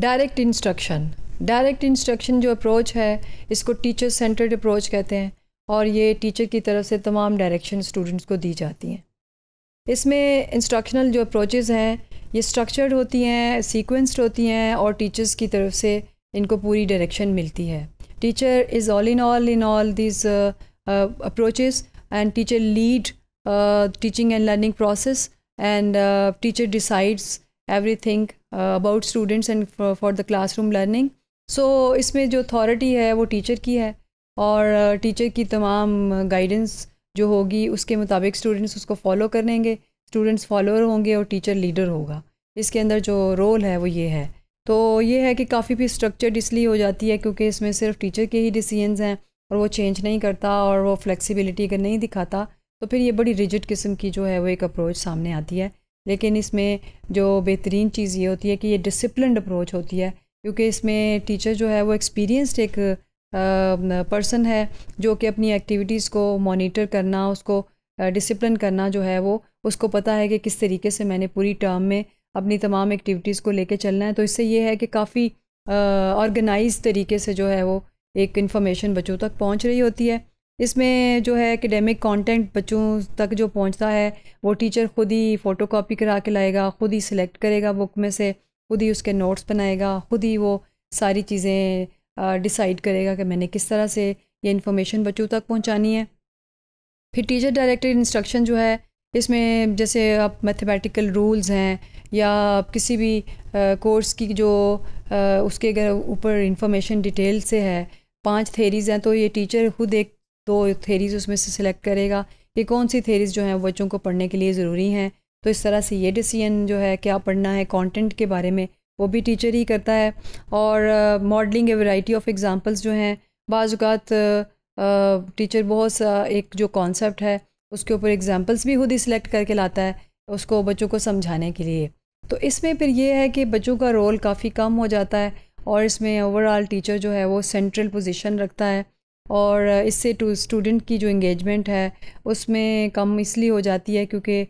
direct instruction direct instruction जो approach है इसको टीचर सेंटर्ड अप्रोच कहते हैं और ये टीचर की तरफ से तमाम डायरेक्शन स्टूडेंट्स को दी जाती हैं इसमें इंस्ट्रक्शनल जो अप्रोचेज़ हैं ये स्ट्रक्चर्ड होती हैं सीक्वेंस्ड होती हैं और टीचर्स की तरफ से इनको पूरी डायरेक्शन मिलती है teacher is all in all in all this approaches and teacher lead teaching and learning process and teacher decides everything about students and for the classroom learning so इसमें जो authority है वो teacher की है और teacher uh, की तमाम guidance जो होगी उसके मुताबिक स्टूडेंट्स उसको फॉलो करेंगे स्टूडेंट्स फॉलोअर होंगे और टीचर लीडर होगा इसके अंदर जो रोल है वो ये है तो ये है कि काफ़ी भी स्ट्रक्चर इसलिए हो जाती है क्योंकि इसमें सिर्फ टीचर के ही डिसीजंस हैं और वो चेंज नहीं करता और वो फ्लेक्सिबिलिटी अगर नहीं दिखाता तो फिर ये बड़ी रिजिड किस्म की जो है वो एक अप्रोच सामने आती है लेकिन इसमें जो बेहतरीन चीज़ ये होती है कि ये डिसिप्लिन अप्रोच होती है क्योंकि इसमें टीचर जो है वो एक्सपीरियंसड एक पर्सन है जो कि अपनी एक्टिविटीज़ को मॉनिटर करना उसको डिसिप्लिन करना जो है वो उसको पता है कि किस तरीके से मैंने पूरी टर्म में अपनी तमाम एक्टिविटीज़ को लेके चलना है तो इससे ये है कि काफ़ी ऑर्गेनाइज तरीके से जो है वो एक इन्फॉर्मेशन बच्चों तक पहुंच रही होती है इसमें जो है एकेडमिक कंटेंट बच्चों तक जो पहुंचता है वो टीचर खुद ही फ़ोटो कापी करा के लाएगा खुद ही सिलेक्ट करेगा बुक में से खुद ही उसके नोट्स बनाएगा खुद ही वो सारी चीज़ें डिसाइड करेगा कि मैंने किस तरह से ये इन्फॉर्मेशन बच्चों तक पहुंचानी है फिर टीचर डायरेक्टेड इंस्ट्रक्शन जो है इसमें जैसे आप मैथमेटिकल रूल्स हैं या आप किसी भी कोर्स की जो आ, उसके अगर ऊपर इंफॉर्मेशन डिटेल से है पांच थेरीज़ हैं तो ये टीचर खुद एक तो थेरीज उसमें से सिलेक्ट करेगा कि कौन सी थेरीज जो हैं बच्चों को पढ़ने के लिए ज़रूरी हैं तो इस तरह से ये डिसीजन जो है क्या पढ़ना है कंटेंट के बारे में वो भी टीचर ही करता है और modelling a variety of examples जो हैं बाज़ात टीचर बहुत सा एक जो कॉन्सेप्ट है उसके ऊपर एग्ज़ाम्पल्स भी खुद ही सिलेक्ट करके लाता है उसको बच्चों को समझाने के लिए तो इसमें फिर ये है कि बच्चों का रोल काफ़ी कम हो जाता है और इसमें ओवरऑल टीचर जो है वो सेंट्रल पोजीशन रखता है और इससे टू स्टूडेंट की जो इंगेजमेंट है उसमें कम इसलिए हो जाती है क्योंकि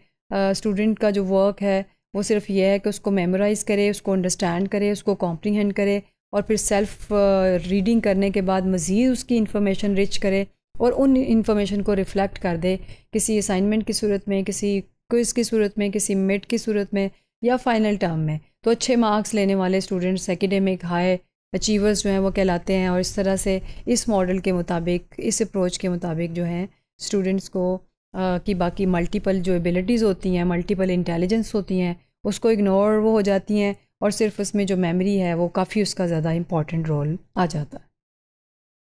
स्टूडेंट का जो वर्क है वो सिर्फ ये है कि उसको मेमोराइज़ करे उसको अंडरस्टैंड करे उसको कॉम्प्रीहेंड करे और फिर सेल्फ रीडिंग करने के बाद मज़ीद उसकी इंफॉर्मेशन रिच करे और उन इंफॉर्मेशन को रिफ़्लेक्ट कर दे किसी असाइनमेंट की सूरत में किसी क्विज़ की सूरत में किसी मेट की सूरत में या फाइनल टर्म में तो अच्छे मार्क्स लेने वाले स्टूडेंट्स एकेडमिक हाई अचीवर्स जो हैं वो कहलाते हैं और इस तरह से इस मॉडल के मुताबिक इस अप्रोच के मुताबिक जो हैं स्टूडेंट्स को आ, की बाकी मल्टीपल जो एबिलिटीज़ होती हैं मल्टीपल इंटेलिजेंस होती हैं उसको इग्नोर वो हो जाती हैं और सिर्फ उसमें जो मेमोरी है वो काफ़ी उसका ज़्यादा इम्पॉर्टेंट रोल आ जाता है